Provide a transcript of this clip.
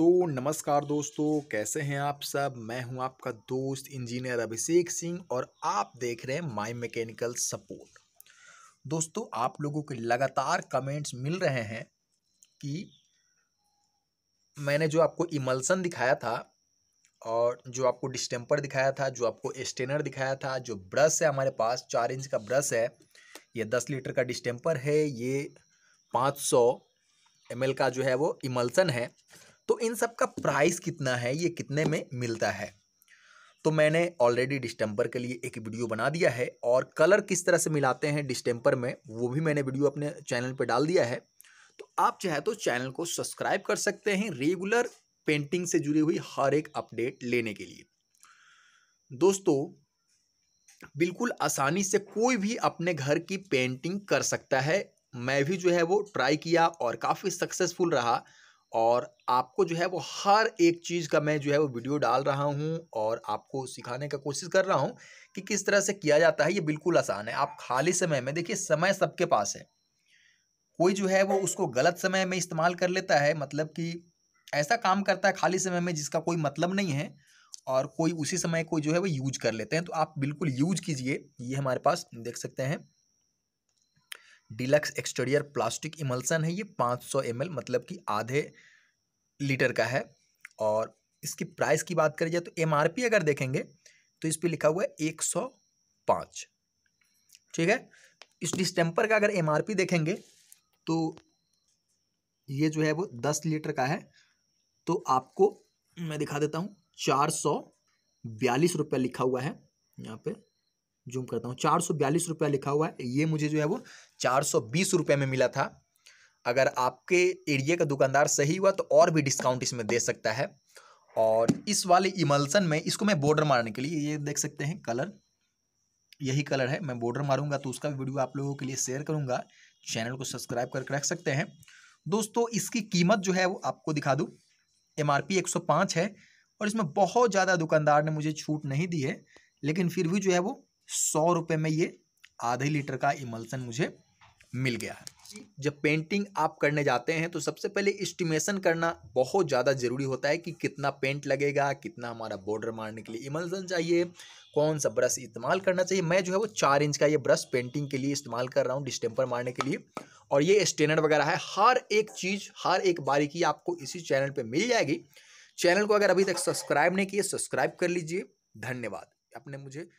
तो नमस्कार दोस्तों कैसे हैं आप सब मैं हूं आपका दोस्त इंजीनियर अभिषेक सिंह और आप देख रहे हैं माई मैकेनिकल सपोर्ट दोस्तों आप लोगों के लगातार कमेंट्स मिल रहे हैं कि मैंने जो आपको इमल्सन दिखाया था और जो आपको डिस्टेम्पर दिखाया था जो आपको स्टेनर दिखाया था जो ब्रश है हमारे पास चार इंच का ब्रश है ये दस लीटर का डिस्टेम्पर है ये पाँच सौ एम का जो है वो इमल्सन है तो इन सब का प्राइस कितना है ये कितने में मिलता है तो मैंने ऑलरेडी डिस्टेंपर के लिए एक वीडियो बना दिया है और कलर किस तरह से मिलाते हैं डिस्टेंपर में वो भी मैंने वीडियो अपने चैनल पर डाल दिया है तो आप चाहे तो चैनल को सब्सक्राइब कर सकते हैं रेगुलर पेंटिंग से जुड़ी हुई हर एक अपडेट लेने के लिए दोस्तों बिल्कुल आसानी से कोई भी अपने घर की पेंटिंग कर सकता है मैं भी जो है वो ट्राई किया और काफ़ी सक्सेसफुल रहा और आपको जो है वो हर एक चीज़ का मैं जो है वो वीडियो डाल रहा हूँ और आपको सिखाने का कोशिश कर रहा हूँ कि किस तरह से किया जाता है ये बिल्कुल आसान है आप खाली समय में देखिए समय सबके पास है कोई जो है वो उसको गलत समय में इस्तेमाल कर लेता है मतलब कि ऐसा काम करता है खाली समय में जिसका कोई मतलब नहीं है और कोई उसी समय को जो है वो यूज कर लेते हैं तो आप बिल्कुल यूज कीजिए ये हमारे पास देख सकते हैं डिलक्स एक्सटेरियर प्लास्टिक इमल्सन है ये 500 सौ मतलब कि आधे लीटर का है और इसकी प्राइस की बात करी जाए तो एम अगर देखेंगे तो इस पर लिखा हुआ है एक सौ पाँच ठीक है इस डिस्टेम्पर का अगर एम देखेंगे तो ये जो है वो दस लीटर का है तो आपको मैं दिखा देता हूँ चार सौ बयालीस रुपये लिखा हुआ है यहाँ पे जूम करता हूँ चार सौ बयालीस रुपया लिखा हुआ है ये मुझे जो है वो चार सौ बीस रुपये में मिला था अगर आपके एरिया का दुकानदार सही हुआ तो और भी डिस्काउंट इसमें दे सकता है और इस वाले इमल्सन में इसको मैं बॉर्डर मारने के लिए ये देख सकते हैं कलर यही कलर है मैं बॉर्डर मारूंगा तो उसका भी वीडियो आप लोगों के लिए शेयर करूंगा चैनल को सब्सक्राइब करके रख सकते हैं दोस्तों इसकी कीमत जो है वो आपको दिखा दूँ एम आर है और इसमें बहुत ज़्यादा दुकानदार ने मुझे छूट नहीं दी है लेकिन फिर भी जो है वो सौ रुपये में ये आधे लीटर का इमल्सन मुझे मिल गया है जब पेंटिंग आप करने जाते हैं तो सबसे पहले इस्टीमेशन करना बहुत ज़्यादा ज़रूरी होता है कि कितना पेंट लगेगा कितना हमारा बॉर्डर मारने के लिए इमल्सन चाहिए कौन सा ब्रश इस्तेमाल करना चाहिए मैं जो है वो चार इंच का ये ब्रश पेंटिंग के लिए इस्तेमाल कर रहा हूँ डिस्टेम्पर मारने के लिए और ये स्टेनर वगैरह है हर एक चीज़ हर एक बारीकी आपको इसी चैनल पर मिल जाएगी चैनल को अगर अभी तक सब्सक्राइब नहीं किए सब्सक्राइब कर लीजिए धन्यवाद आपने मुझे